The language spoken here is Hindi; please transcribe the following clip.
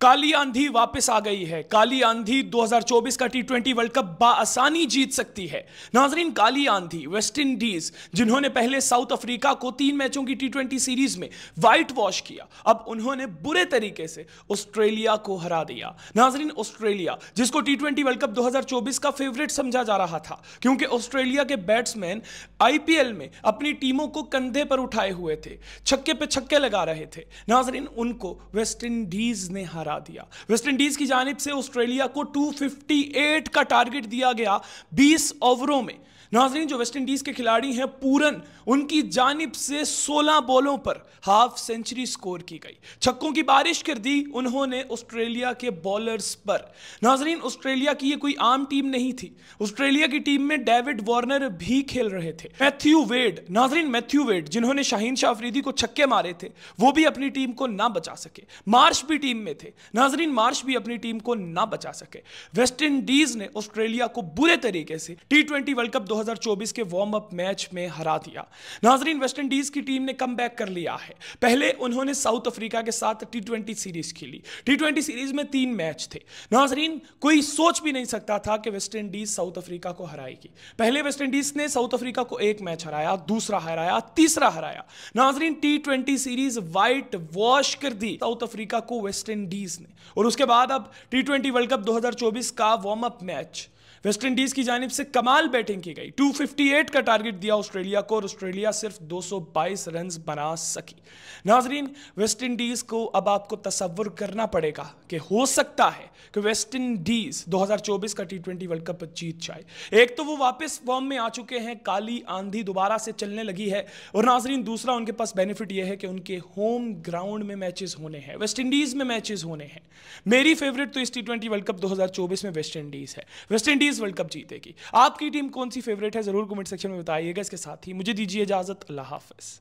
काली आंधी वापस आ गई है काली आंधी 2024 का टी ट्वेंटी वर्ल्ड कप बासानी जीत सकती है नाजरीन काली आंधी वेस्ट इंडीज जिन्होंने पहले साउथ अफ्रीका को तीन मैचों की टी ट्वेंटी सीरीज में वाइट वॉश किया अब उन्होंने बुरे तरीके से ऑस्ट्रेलिया को हरा दिया नाजरीन ऑस्ट्रेलिया जिसको टी ट्वेंटी वर्ल्ड कप 2024 का फेवरेट समझा जा रहा था क्योंकि ऑस्ट्रेलिया के बैट्समैन आईपीएल में अपनी टीमों को कंधे पर उठाए हुए थे छक्के पे छक्के लगा रहे थे नाजरीन उनको वेस्ट इंडीज ने हरा हरा दिया वेस्टइंडीज की जानब से ऑस्ट्रेलिया को 258 का टारगेट दिया गया 20 ओवरों में नाजरीन जो वेस्ट इंडीज़ के खिलाड़ी हैं पूरन उनकी जानब से 16 बॉलों पर हाफ सेंचुरी स्कोर की गई छक्कों की बारिश कर दी उन्होंने ऑस्ट्रेलिया के बॉलर्स पर नाजरीन ऑस्ट्रेलिया की ये कोई आम टीम नहीं थी ऑस्ट्रेलिया की टीम में डेविड वार्नर भी खेल रहे थे मैथ्यू वेड नाजरीन मैथ्यू वेड जिन्होंने शाहीन शाह अफरीदी को छक्के मारे थे वो भी अपनी टीम को ना बचा सके मार्श भी टीम में थे नाजरीन मार्श भी अपनी टीम को ना बचा सके वेस्ट इंडीज ने ऑस्ट्रेलिया को बुरे तरीके से टी वर्ल्ड कप दो 2024 के वार्म अप मैच में हरा दिया नाजरीन वेस्ट इंडीज की टीम ने कम कर लिया है पहले उन्होंने साउथ अफ्रीका के साथ टी सीरीज खेली टी सीरीज में तीन मैच थे नाजरीन कोई सोच भी नहीं सकता था कि वेस्ट इंडीज साउथ अफ्रीका को हराएगी पहले वेस्ट इंडीज ने साउथ अफ्रीका को एक मैच हराया दूसरा हराया तीसरा हराया नाजरीन टी सीरीज वाइट वॉश कर दी साउथ अफ्रीका को वेस्ट इंडीज ने और उसके बाद अब टी वर्ल्ड कप 2024 का warm up match West Indies की जानब से कमाल बैटिंग की गई 258 का टारगेट दिया ऑस्ट्रेलिया को और ऑस्ट्रेलिया सिर्फ 222 रन बना सकी नाजरीन वेस्ट इंडीज को अब आपको तस्वुर करना पड़ेगा कि हो सकता है कि वेस्ट इंडीज 2024 का टी ट्वेंटी वर्ल्ड कप जीत जाए एक तो वो वापस फॉर्म में आ चुके हैं काली आंधी दोबारा से चलने लगी है और नाजरीन दूसरा उनके पास बेनिफिट यह है कि उनके होम ग्राउंड में मैचेस होने हैं वेस्ट इंडीज में मैचेस होने हैं मेरी फेवरेट तो इस टी वर्ल्ड कप 2024 में वेस्ट इंडीज है वेस्ट इंडीज वर्ल्ड कप जीतेगी आपकी टीम कौन सी फेवरेट है जरूर कमेंट सेक्शन में बताइएगा इसके साथ ही मुझे दीजिए इजाजत अल्लाह हाफिज